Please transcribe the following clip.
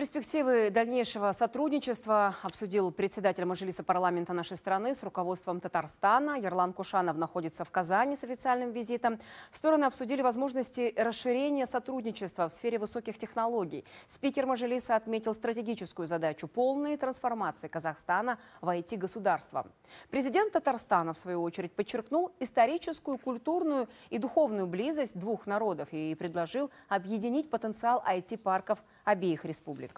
Перспективы дальнейшего сотрудничества обсудил председатель Мажилиса парламента нашей страны с руководством Татарстана. Ярлан Кушанов находится в Казани с официальным визитом. Стороны обсудили возможности расширения сотрудничества в сфере высоких технологий. Спикер Мажилиса отметил стратегическую задачу полной трансформации Казахстана в IT-государство. Президент Татарстана, в свою очередь, подчеркнул историческую, культурную и духовную близость двух народов и предложил объединить потенциал IT-парков обеих республик.